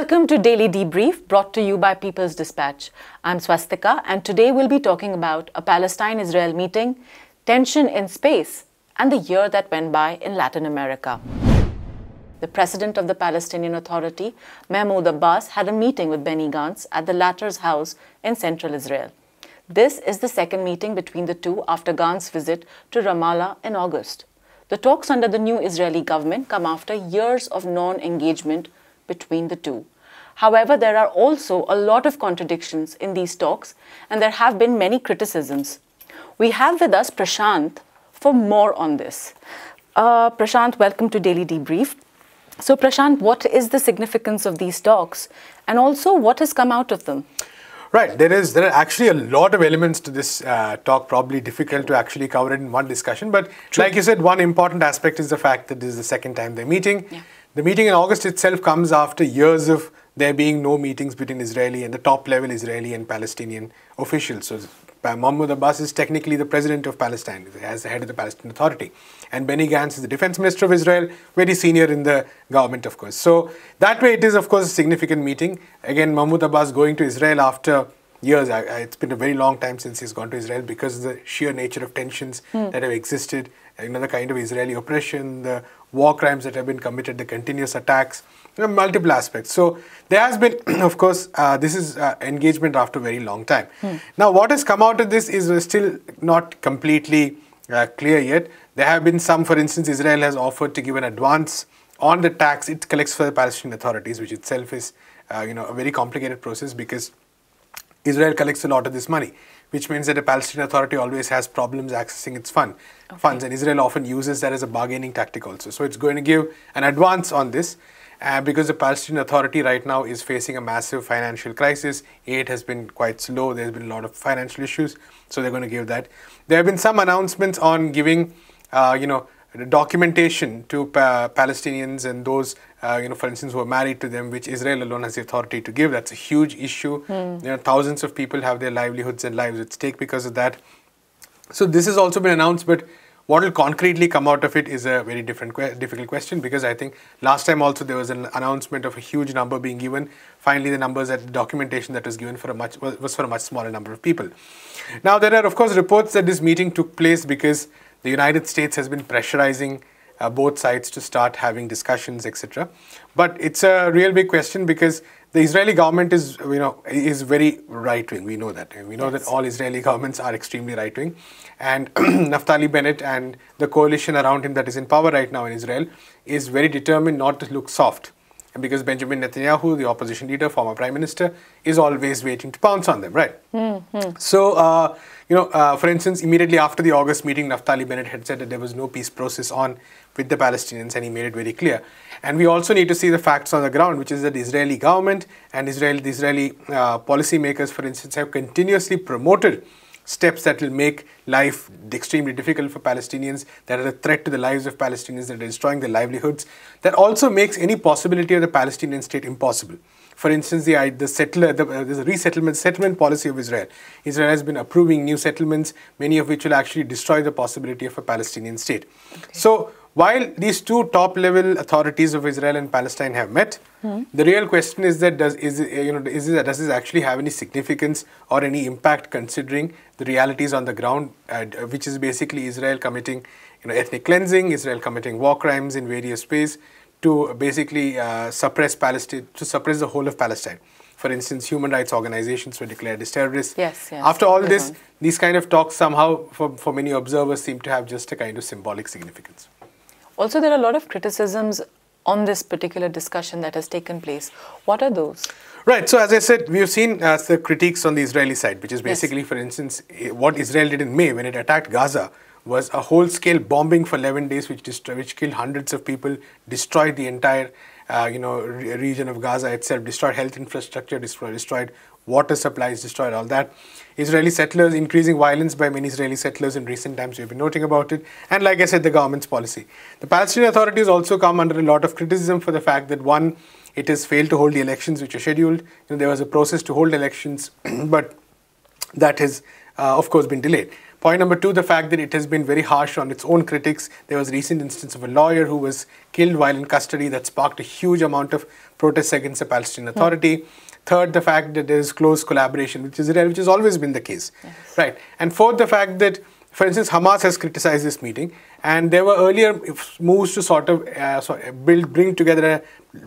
Welcome to Daily Debrief, brought to you by People's Dispatch. I'm Swastika, and today we'll be talking about a Palestine Israel meeting, tension in space, and the year that went by in Latin America. The president of the Palestinian Authority, Mahmoud Abbas, had a meeting with Benny Gantz at the latter's house in central Israel. This is the second meeting between the two after Gantz's visit to Ramallah in August. The talks under the new Israeli government come after years of non engagement between the two. However, there are also a lot of contradictions in these talks, and there have been many criticisms. We have with us Prashant for more on this. Uh, Prashant, welcome to Daily Debrief. So, Prashant, what is the significance of these talks, and also what has come out of them? Right, there is there are actually a lot of elements to this uh, talk. Probably difficult to actually cover it in one discussion, but True. like you said, one important aspect is the fact that this is the second time they're meeting. Yeah. The meeting in August itself comes after years of there being no meetings between Israeli and the top level Israeli and Palestinian officials. So Mahmoud Abbas is technically the president of Palestine as the head of the Palestinian Authority. And Benny Gantz is the defense minister of Israel, very senior in the government, of course. So that way, it is, of course, a significant meeting. Again, Mahmoud Abbas going to Israel after years. it's been a very long time since he's gone to Israel because of the sheer nature of tensions mm. that have existed you know, the kind of Israeli oppression, the war crimes that have been committed, the continuous attacks, you know, multiple aspects. So there has been, of course, uh, this is uh, engagement after a very long time. Hmm. Now, what has come out of this is uh, still not completely uh, clear yet. There have been some, for instance, Israel has offered to give an advance on the tax it collects for the Palestinian authorities, which itself is, uh, you know, a very complicated process because Israel collects a lot of this money which means that the Palestinian Authority always has problems accessing its fund, okay. funds, and Israel often uses that as a bargaining tactic also. So it's going to give an advance on this. Uh, because the Palestinian Authority right now is facing a massive financial crisis. Aid has been quite slow. There's been a lot of financial issues, so they're going to give that. There have been some announcements on giving, uh, you know, documentation to pa uh, Palestinians and those uh, you know, for instance, who are married to them, which Israel alone has the authority to give. That's a huge issue. Mm. You know, thousands of people have their livelihoods and lives at stake because of that. So this has also been announced, but what will concretely come out of it is a very different, que difficult question because I think last time also there was an announcement of a huge number being given. Finally, the numbers at documentation that was given for a much was for a much smaller number of people. Now there are of course reports that this meeting took place because the United States has been pressurizing uh, both sides to start having discussions, etc. But it's a real big question because the Israeli government is, you know, is very right wing. We know that. We know yes. that all Israeli governments are extremely right wing, and Naftali Bennett and the coalition around him that is in power right now in Israel is very determined not to look soft. And because Benjamin Netanyahu, the opposition leader, former prime minister, is always waiting to pounce on them, right? Mm -hmm. So, uh, you know, uh, for instance, immediately after the August meeting, Naftali Bennett had said that there was no peace process on with the Palestinians, and he made it very clear. And we also need to see the facts on the ground, which is that the Israeli government and Israel, the Israeli uh, policymakers, for instance, have continuously promoted steps that will make life extremely difficult for Palestinians, that are a threat to the lives of Palestinians, that are destroying their livelihoods, that also makes any possibility of the Palestinian state impossible. For instance, the, the settler, the, uh, the resettlement settlement policy of Israel. Israel has been approving new settlements, many of which will actually destroy the possibility of a Palestinian state. Okay. So while these two top level authorities of Israel and Palestine have met, hmm. the real question is that does is uh, you know is this, does this actually have any significance or any impact considering the realities on the ground, uh, which is basically Israel committing you know ethnic cleansing, Israel committing war crimes in various ways to basically uh, suppress Palestine, to suppress the whole of Palestine. For instance, human rights organizations were declared as terrorists. Yes, yes. After all this, mm-hmm. these kind of talks somehow, for, for many observers, seem to have just a kind of symbolic significance. Also, there are a lot of criticisms on this particular discussion that has taken place. What are those? Right. So, as I said, we have seen uh, the critiques on the Israeli side, which is basically, yes. for instance, eh, what Israel did in May when it attacked Gaza was a whole-scale bombing for 11 days, which, which killed hundreds of people, destroyed the entire uh, you know, re region of Gaza itself, destroyed health infrastructure, destroyed, destroyed water supplies, destroyed all that. Israeli settlers, increasing violence by many Israeli settlers in recent times, we've been noting about it. And like I said, the government's policy. The Palestinian authorities also come under a lot of criticism for the fact that one, it has failed to hold the elections which are scheduled. You know, there was a process to hold elections, but that has, uh, of course, been delayed. Point number two, the fact that it has been very harsh on its own critics. There was a recent instance of a lawyer who was killed while in custody that sparked a huge amount of protests against the Palestinian hmm. Authority. Third, the fact that there is close collaboration with Israel, which has always been the case. Yes. Right. And fourth, the fact that for instance, Hamas has criticized this meeting, and there were earlier moves to sort of uh, uh build, bring together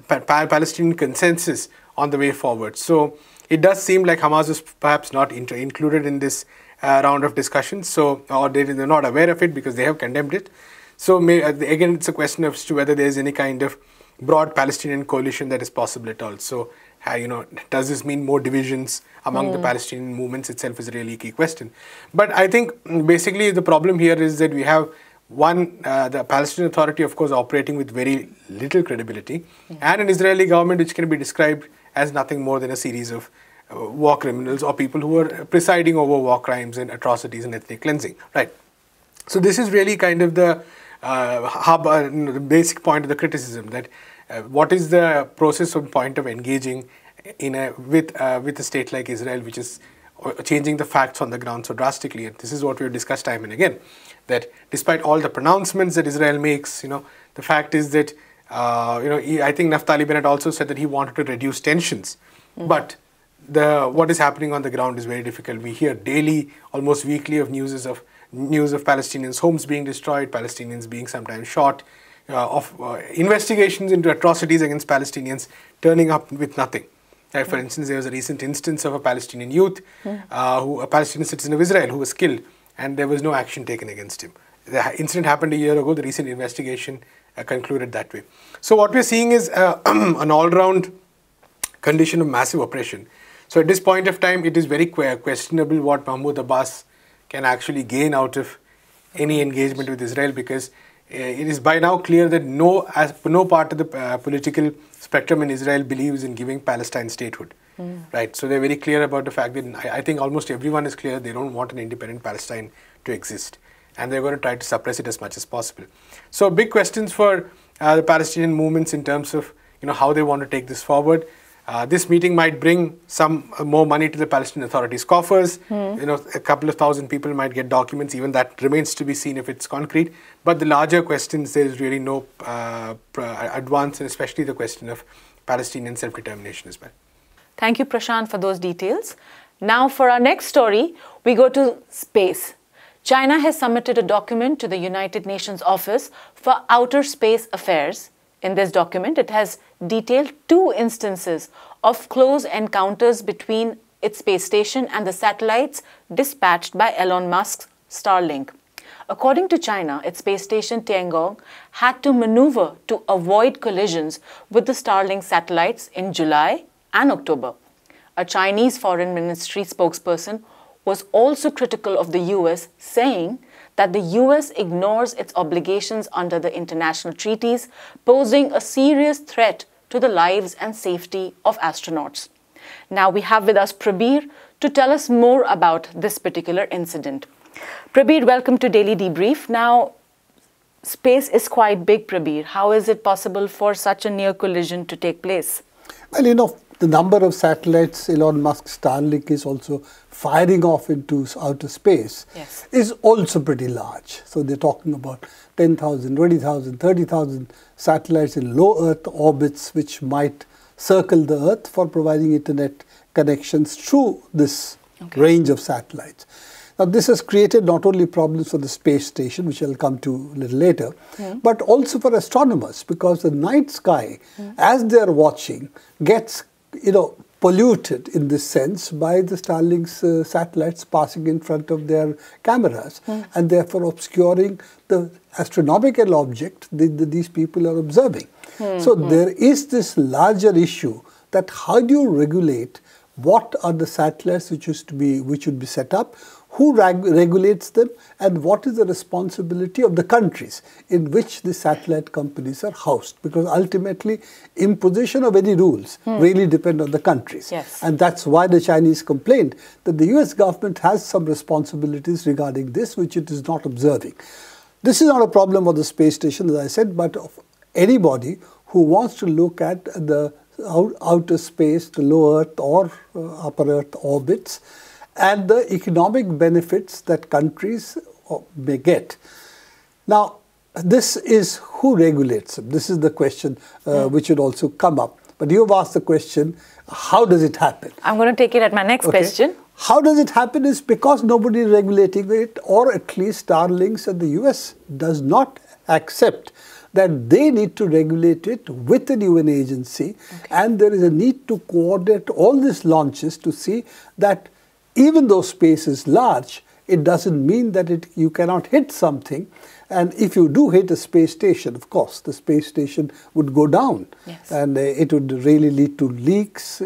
a pa Palestinian consensus on the way forward. So it does seem like Hamas is perhaps not included in this uh, round of discussions. So, or they, they're not aware of it because they have condemned it. So, may, uh, again, it's a question as to whether there's any kind of broad Palestinian coalition that is possible at all. So, uh, you know, does this mean more divisions among mm. the hmm. Palestinian movements itself is a really key question. But I think mm, basically the problem here is that we have one, uh, the Palestinian Authority, of course, operating with very little credibility, yeah. Hmm. and an Israeli government which can be described as nothing more than a series of war criminals or people who are presiding over war crimes and atrocities and ethnic cleansing, right? So this is really kind of the uh, hub, uh, the basic point of the criticism that uh, what is the process and point of engaging in a with uh, with a state like Israel, which is uh, changing the facts on the ground so drastically, and this is what we've discussed time and again, that despite all the pronouncements that Israel makes, you know, the fact is that uh, you know I think Naftali Bennett also said that he wanted to reduce tensions, mm -hmm. but the what is happening on the ground is very difficult. We hear daily, almost weekly, of news of news of Palestinians' homes being destroyed, Palestinians being sometimes shot, uh, of uh, investigations into atrocities against Palestinians turning up with nothing. Like for hmm. instance, there was a recent instance of a Palestinian youth, hmm. uh, who a Palestinian citizen of Israel, who was killed, and there was no action taken against him. The incident happened a year ago. The recent investigation uh, concluded that way. So what we're seeing is uh, an all-round condition of massive oppression so at this point of time, it is very questionable what Mahmoud Abbas can actually gain out of any engagement with Israel because eh, it is by now clear that no, no part of the uh, political spectrum in Israel believes in giving Palestine statehood. Mm. Right, so they're very clear about the fact that I, I think almost everyone is clear they don't want an independent Palestine to exist, and they're going to try to suppress it as much as possible. So big questions for uh, the Palestinian movements in terms of you know how they want to take this forward. Uh, this meeting might bring some uh, more money to the Palestinian Authority's coffers. Mm. You know, a couple of thousand people might get documents. Even that remains to be seen if it's concrete. But the larger questions, there is really no uh, uh, advance, and especially the question of Palestinian self-determination as well. Thank you, Prashant, for those details. Now, for our next story, we go to space. China has submitted a document to the United Nations Office for Outer Space Affairs in this document, it has detailed two instances of close encounters between its space station and the satellites dispatched by Elon Musk's Starlink. According to China, its space station Tiangong had to maneuver to avoid collisions with the Starlink satellites in July and October. A Chinese foreign ministry spokesperson was also critical of the US, saying that the US ignores its obligations under the international treaties, posing a serious threat to the lives and safety of astronauts. Now we have with us Prabir to tell us more about this particular incident. Prabir, welcome to Daily Debrief. Now, space is quite big, Prabir. How is it possible for such a near collision to take place? Well, you know, the number of satellites, Elon Musk's Starlink is also firing off into outer space yes. is also pretty large. So they're talking about 10,000, 20,000, 30,000 satellites in low Earth orbits which might circle the Earth for providing internet connections through this okay. range of satellites. Now, this has created not only problems for the space station, which I'll come to a little later, yeah. but also for astronomers because the night sky, yeah. as they're watching, gets you know polluted in this sense by the Starlink's uh, satellites passing in front of their cameras mm. and therefore obscuring the astronomical object that, that these people are observing. Mm -hmm. So hmm. there is this larger issue that how do you regulate what are the satellites which used to be which should be set up who reg regulates them and what is the responsibility of the countries in which the satellite companies are housed because ultimately imposition of any rules hmm. really depend on the countries yes. and that's why the chinese complained that the us government has some responsibilities regarding this which it is not observing this is not a problem of the space station as i said but of anybody who wants to look at the out, outer space, the low Earth or uh, upper Earth orbits, and the economic benefits that countries uh, may get. Now, this is who regulates them? This is the question uh, which would also come up. But you've asked the question, how does it happen? I'm going to take it at my next okay. question. How does it happen is because nobody is regulating it, or at least Starlinks and the US does not accept that they need to regulate it with the UN agency. Okay. And there is a need to coordinate all these launches to see that even though space is large, it doesn't mean that it, you cannot hit something. And if you do hit a space station, of course, the space station would go down. Yes. And uh, it would really lead to leaks, uh,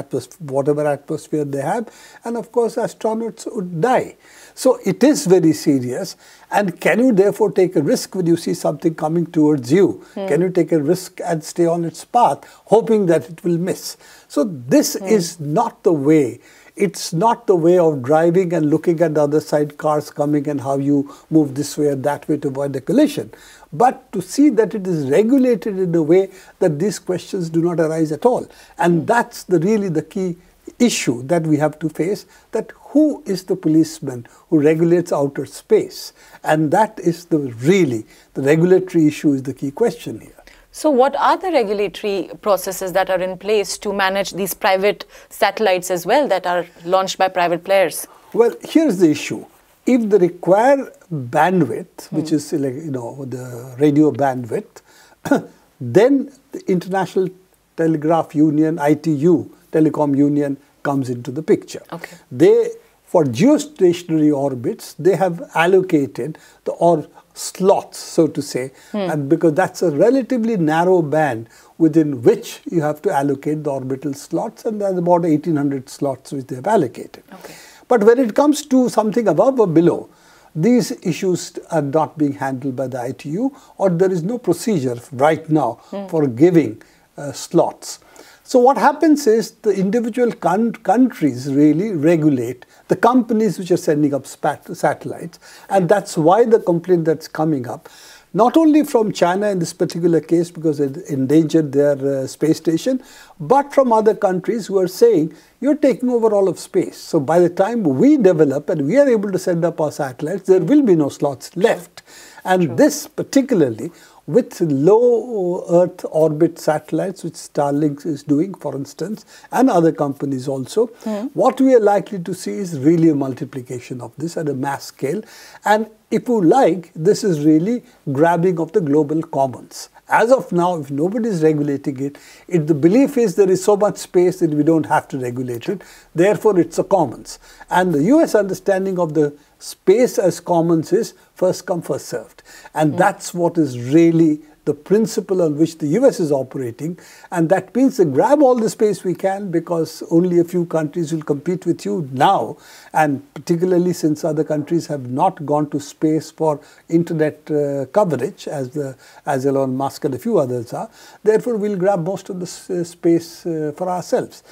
atmos whatever atmosphere they have. And of course, astronauts would die. So it is very serious. And can you therefore take a risk when you see something coming towards you? Mm. Can you take a risk and stay on its path, hoping that it will miss? So this mm. is not the way it's not the way of driving and looking at the other side cars coming and how you move this way or that way to avoid the collision, but to see that it is regulated in a way that these questions do not arise at all. And that's the, really the key issue that we have to face that who is the policeman who regulates outer space and that is the really the regulatory issue is the key question here so, what are the regulatory processes that are in place to manage these private satellites as well that are launched by private players? Well, here's the issue. If the required bandwidth, which hmm. is like, you know the radio bandwidth, then the International Telegraph Union (ITU) Telecom Union comes into the picture. Okay. They for geostationary orbits, they have allocated the or slots, so to say, hmm. and because that's a relatively narrow band within which you have to allocate the orbital slots, and there's about 1800 slots which they have allocated. Okay. But when it comes to something above or below, these issues are not being handled by the ITU, or there is no procedure right now hmm. for giving uh, slots. So what happens is the individual countries really regulate the companies which are sending up satellites. And that's why the complaint that's coming up, not only from China in this particular case because it endangered their uh, space station, but from other countries who are saying, you're taking over all of space. So by the time we develop and we are able to send up our satellites, there will be no slots left. And True. this particularly with low Earth orbit satellites, which Starlink is doing, for instance, and other companies also, mm. what we are likely to see is really a multiplication of this at a mass scale. And if you like, this is really grabbing of the global commons. As of now, if nobody is regulating it, it, the belief is there is so much space that we don't have to regulate it. Therefore, it's a commons. And the US understanding of the space as commons is first come, first served. And mm. that's what is really the principle on which the US is operating. And that means to grab all the space we can because only a few countries will compete with you now. And particularly since other countries have not gone to space for internet uh, coverage as, the, as Elon Musk and a few others are. Therefore, we'll grab most of the uh, space uh, for ourselves.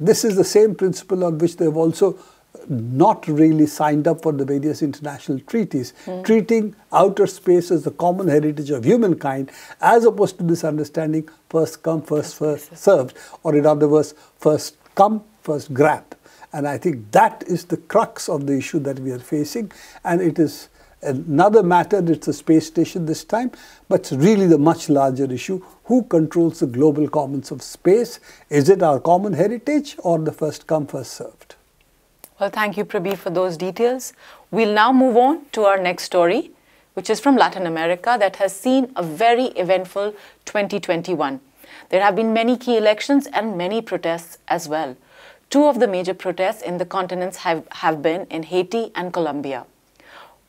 This is the same principle on which they have also not really signed up for the various international treaties, mm. treating outer space as the common heritage of humankind, as opposed to this understanding first come, first, first served, or in other words, first come, first grab. And I think that is the crux of the issue that we are facing. And it is another matter, it's a space station this time, but it's really the much larger issue. Who controls the global commons of space? Is it our common heritage or the first come, first served? Well, thank you, Prabir, for those details. We'll now move on to our next story, which is from Latin America that has seen a very eventful 2021. There have been many key elections and many protests as well. Two of the major protests in the continents have, have been in Haiti and Colombia.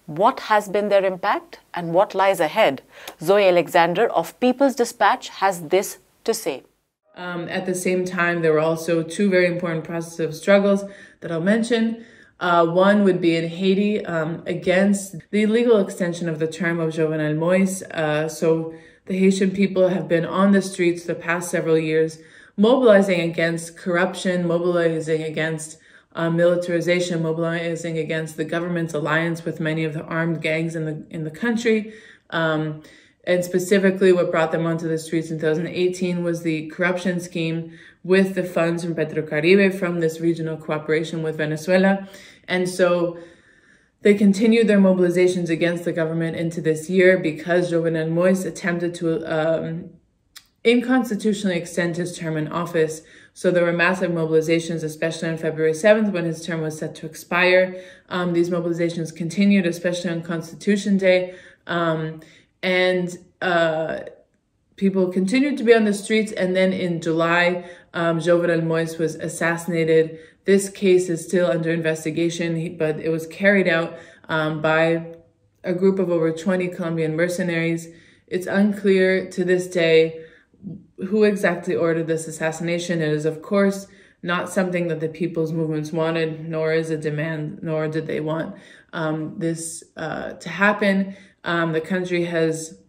What has been their impact and what lies ahead? Zoe Alexander of People's Dispatch has this to say. Um, at the same time, there were also two very important processes of struggles that I'll mention. Uh, one would be in Haiti um, against the illegal extension of the term of Jovenel Moise. Uh, so the Haitian people have been on the streets the past several years, mobilizing against corruption, mobilizing against uh, militarization, mobilizing against the government's alliance with many of the armed gangs in the in the country. Um, and specifically, what brought them onto the streets in 2018 was the corruption scheme with the funds from Petrocaribe from this regional cooperation with Venezuela. And so they continued their mobilizations against the government into this year because Jovenel Moise attempted to um, inconstitutionally extend his term in office. So there were massive mobilizations, especially on February 7th when his term was set to expire. Um, these mobilizations continued, especially on Constitution Day. Um, and uh, people continued to be on the streets. And then in July, um, Jovenel Moise was assassinated. This case is still under investigation, but it was carried out um, by a group of over 20 Colombian mercenaries. It's unclear to this day who exactly ordered this assassination. It is, of course, not something that the people's movements wanted, nor is a demand, nor did they want um, this uh, to happen. Um, the country has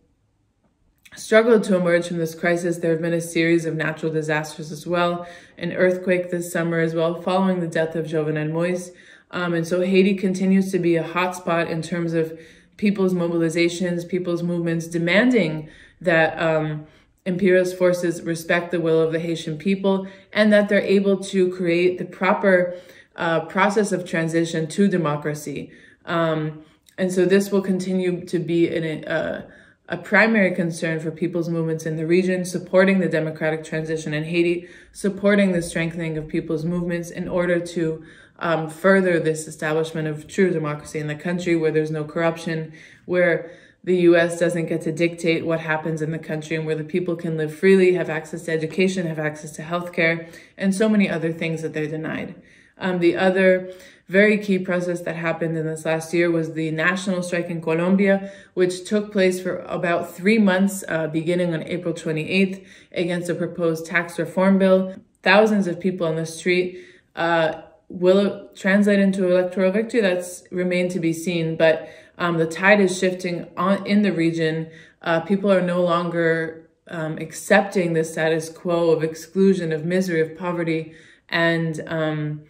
struggled to emerge from this crisis, there have been a series of natural disasters as well, an earthquake this summer as well, following the death of Jovenel Moise. Um, and so Haiti continues to be a hotspot in terms of people's mobilizations, people's movements demanding that um, imperialist forces respect the will of the Haitian people and that they're able to create the proper uh, process of transition to democracy. Um, and so this will continue to be an, uh, a primary concern for people's movements in the region, supporting the democratic transition in Haiti, supporting the strengthening of people's movements in order to um, further this establishment of true democracy in the country where there's no corruption, where the US doesn't get to dictate what happens in the country and where the people can live freely, have access to education, have access to healthcare, and so many other things that they're denied. Um, the other very key process that happened in this last year was the national strike in Colombia, which took place for about three months, uh, beginning on April 28th, against a proposed tax reform bill. Thousands of people on the street. Uh, will it translate into electoral victory? That's remained to be seen. But um, the tide is shifting on in the region. Uh, people are no longer um, accepting the status quo of exclusion, of misery, of poverty, and um,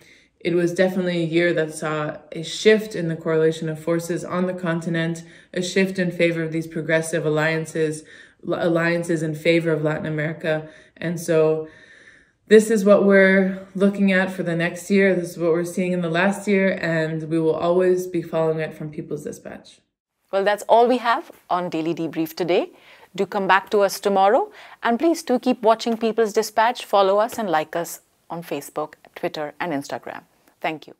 it was definitely a year that saw a shift in the correlation of forces on the continent, a shift in favor of these progressive alliances, alliances in favor of Latin America. And so this is what we're looking at for the next year. This is what we're seeing in the last year, and we will always be following it from People's Dispatch. Well, that's all we have on Daily Debrief today. Do come back to us tomorrow. And please do keep watching People's Dispatch. Follow us and like us on Facebook, Twitter, and Instagram. Thank you.